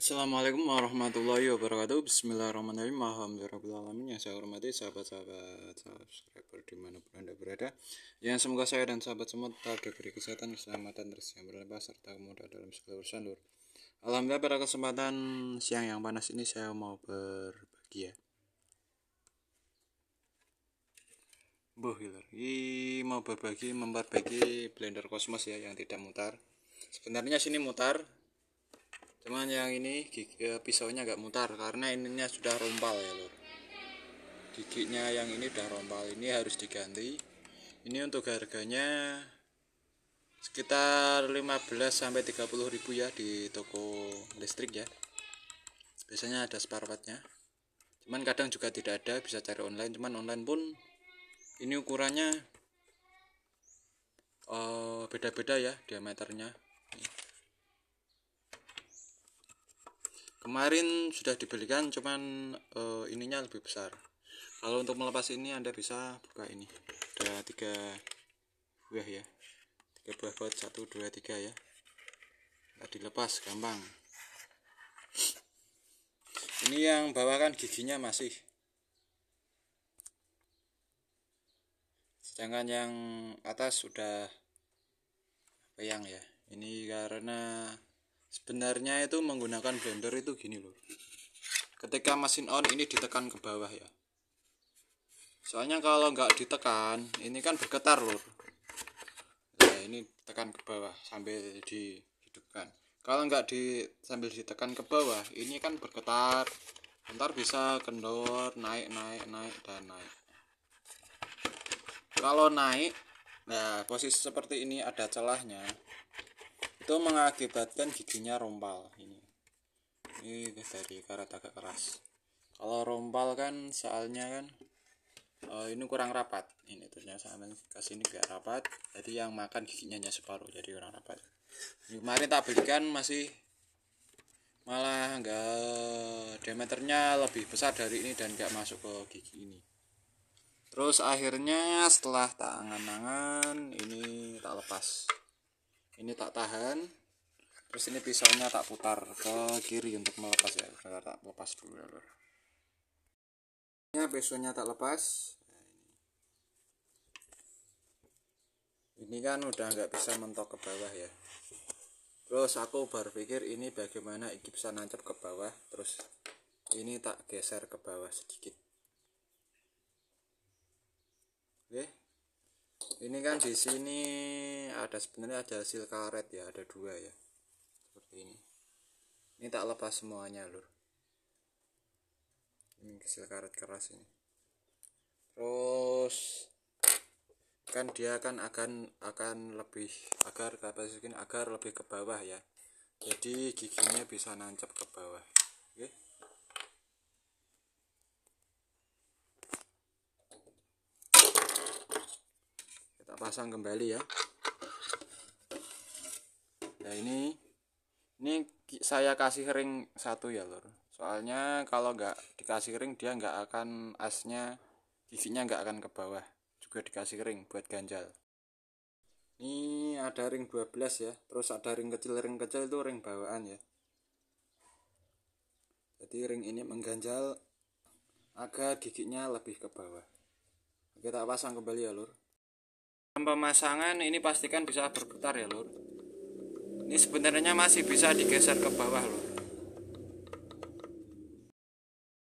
Assalamualaikum warahmatullahi wabarakatuh Bismillahirrahmanirrahim Alhamdulillahirrahmanirrahim Yang saya hormati sahabat-sahabat subscriber dimanapun anda berada Yang semoga saya dan sahabat semua tetap diberi kesehatan, keselamatan, terus yang berlepas serta mudah dalam segala urusan lur Alhamdulillah pada kesempatan siang yang panas ini saya mau berbagi ya Bohiler, ini mau berbagi memperbaiki blender kosmos ya yang tidak mutar Sebenarnya sini mutar cuman yang ini gigi, eh, pisaunya agak mutar karena ininya sudah rompal ya lur giginya yang ini udah rompal ini harus diganti ini untuk harganya sekitar 15 sampai 30 ribu ya di toko listrik ya biasanya ada spare partnya cuman kadang juga tidak ada bisa cari online cuman online pun ini ukurannya eh, beda-beda uh, beda -beda ya diameternya kemarin sudah dibelikan cuman uh, ininya lebih besar kalau untuk melepas ini anda bisa buka ini ada tiga buah ya tiga buah buat satu dua tiga ya tadi lepas gampang ini yang bawah kan giginya masih sedangkan yang atas sudah peyang ya ini karena sebenarnya itu menggunakan blender itu gini loh ketika mesin on ini ditekan ke bawah ya soalnya kalau nggak ditekan ini kan bergetar lur nah, ini tekan ke bawah sambil dihidupkan kalau nggak di sambil ditekan ke bawah ini kan bergetar ntar bisa kendor naik naik naik dan naik kalau naik nah posisi seperti ini ada celahnya itu mengakibatkan giginya rompal ini ini dari karat agak keras kalau rompal kan soalnya kan uh, ini kurang rapat ini terusnya sama kasih ini gak rapat jadi yang makan giginya hanya separuh jadi kurang rapat ini kemarin tak belikan masih malah enggak diameternya lebih besar dari ini dan enggak masuk ke gigi ini terus akhirnya setelah tangan tangan ini tak lepas ini tak tahan terus ini pisaunya tak putar ke kiri untuk melepas ya karena tak lepas dulu ya lor ini pisaunya tak lepas ini kan udah nggak bisa mentok ke bawah ya terus aku berpikir ini bagaimana ini bisa nancap ke bawah terus ini tak geser ke bawah sedikit oke ini kan di sini ada sebenarnya ada hasil karet ya ada dua ya seperti ini ini tak lepas semuanya lur ini hasil karet keras ini terus kan dia kan akan akan lebih agar kata agar lebih ke bawah ya jadi giginya bisa nancap ke bawah oke okay? pasang kembali ya nah ini ini saya kasih ring satu ya lor soalnya kalau nggak dikasih ring dia nggak akan asnya giginya nggak akan ke bawah juga dikasih ring buat ganjal ini ada ring 12 ya terus ada ring kecil ring kecil itu ring bawaan ya jadi ring ini mengganjal agar giginya lebih ke bawah kita pasang kembali ya lur pemasangan ini pastikan bisa berputar ya lur ini sebenarnya masih bisa digeser ke bawah lur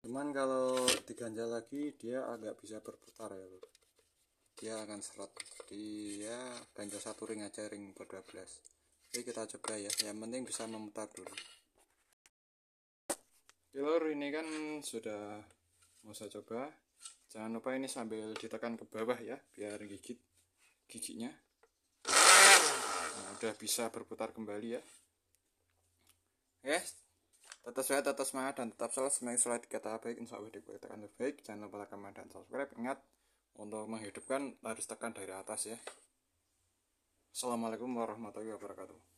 cuman kalau diganjal lagi dia agak bisa berputar ya lur dia akan seret dia ganjal satu ring aja ring 12 oke kita coba ya yang penting bisa memutar dulu oke lur ini kan sudah mau saya coba jangan lupa ini sambil ditekan ke bawah ya biar gigit giginya nah, udah bisa berputar kembali ya yes eh, tetap sehat tetap semangat dan tetap selalu semangat selalu dikata baik insya Allah dikuatkan baik jangan lupa comment dan subscribe ingat untuk menghidupkan harus tekan dari atas ya Assalamualaikum warahmatullahi wabarakatuh